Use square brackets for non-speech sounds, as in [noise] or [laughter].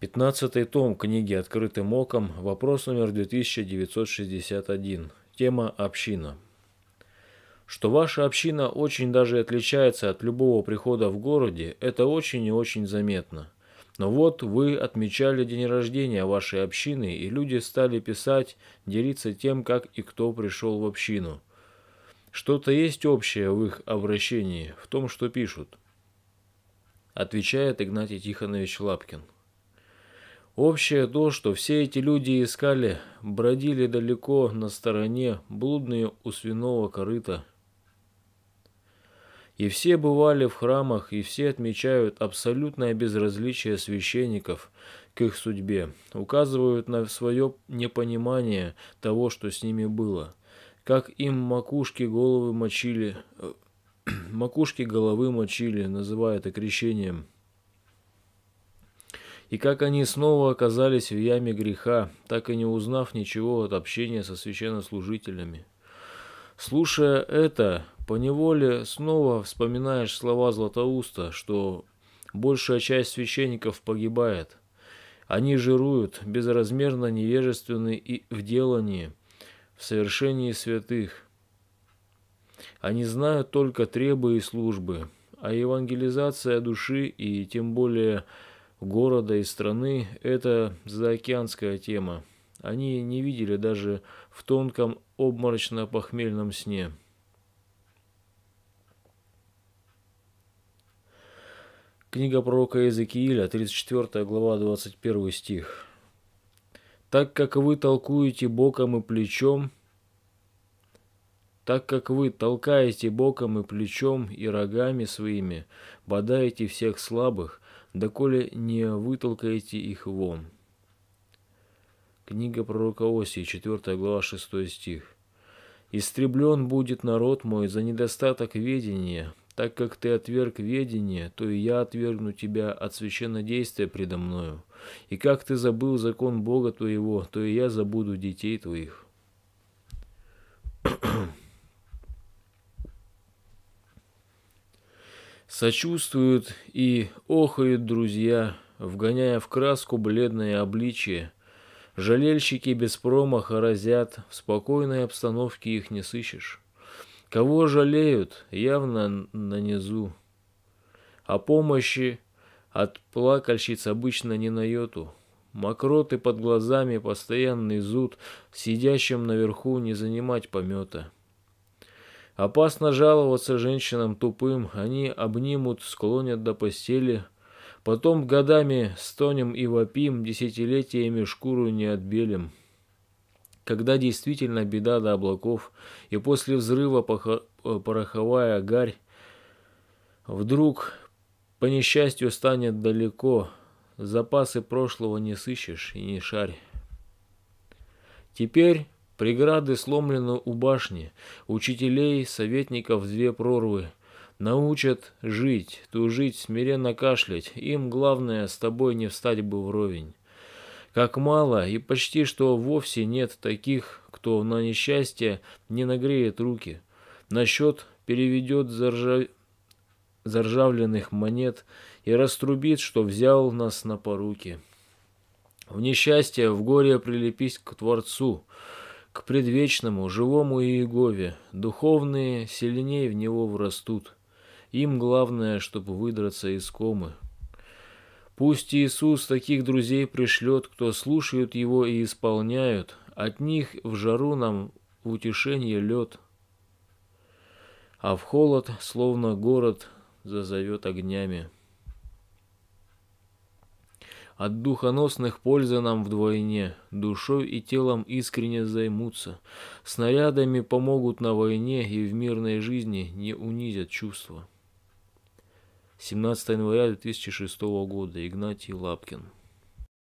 Пятнадцатый том книги «Открытым оком», вопрос номер 2961, тема «Община». Что ваша община очень даже отличается от любого прихода в городе, это очень и очень заметно. Но вот вы отмечали день рождения вашей общины, и люди стали писать, делиться тем, как и кто пришел в общину. Что-то есть общее в их обращении, в том, что пишут. Отвечает Игнатий Тихонович Лапкин. Общее то, что все эти люди искали, бродили далеко на стороне, блудные у свиного корыта. И все бывали в храмах, и все отмечают абсолютное безразличие священников к их судьбе, указывают на свое непонимание того, что с ними было, как им макушки головы мочили, э, [clears throat] макушки головы мочили, называя это крещением и как они снова оказались в яме греха, так и не узнав ничего от общения со священнослужителями. Слушая это, поневоле снова вспоминаешь слова Златоуста, что большая часть священников погибает. Они жируют, безразмерно невежественны и в делании, в совершении святых. Они знают только требы и службы, а евангелизация души и тем более – города и страны – это заокеанская тема. Они не видели даже в тонком обморочно-похмельном сне. Книга пророка Иезекииля, 34 глава, 21 стих. «Так как вы толкуете боком и плечом, так как вы толкаете боком и плечом и рогами своими, бодаете всех слабых, доколе не вытолкаете их вон. Книга пророка Осии, 4 глава, 6 стих. «Истреблен будет народ мой за недостаток ведения, так как ты отверг ведение, то и я отвергну тебя от священнодействия предо мною. И как ты забыл закон Бога твоего, то и я забуду детей твоих». Сочувствуют и охают друзья, вгоняя в краску бледное обличие. Жалельщики без промаха разят, в спокойной обстановке их не сыщешь. Кого жалеют, явно на низу. О помощи от плакальщиц обычно не на йоту. Мокроты под глазами, постоянный зуд, сидящим наверху не занимать помета. Опасно жаловаться женщинам тупым, они обнимут, склонят до постели. Потом годами стонем и вопим, десятилетиями шкуру не отбелим. Когда действительно беда до облаков, и после взрыва э, пороховая гарь, вдруг, по несчастью, станет далеко, запасы прошлого не сыщешь и не шарь. Теперь Преграды сломлены у башни, учителей, советников две прорвы. Научат жить, тужить, смиренно кашлять, им главное с тобой не встать бы вровень. Как мало и почти что вовсе нет таких, кто на несчастье не нагреет руки. насчет переведет заржав... заржавленных монет и раструбит, что взял нас на поруки. В несчастье, в горе прилепись к Творцу – к предвечному, живому Иегове. Духовные сильнее в него врастут. Им главное, чтобы выдраться из комы. Пусть Иисус таких друзей пришлет, кто слушают его и исполняют. От них в жару нам в утешение лед. А в холод, словно город, зазовет огнями. От духоносных польза нам вдвойне, душой и телом искренне займутся. Снарядами помогут на войне и в мирной жизни не унизят чувства. 17 января 2006 года. Игнатий Лапкин.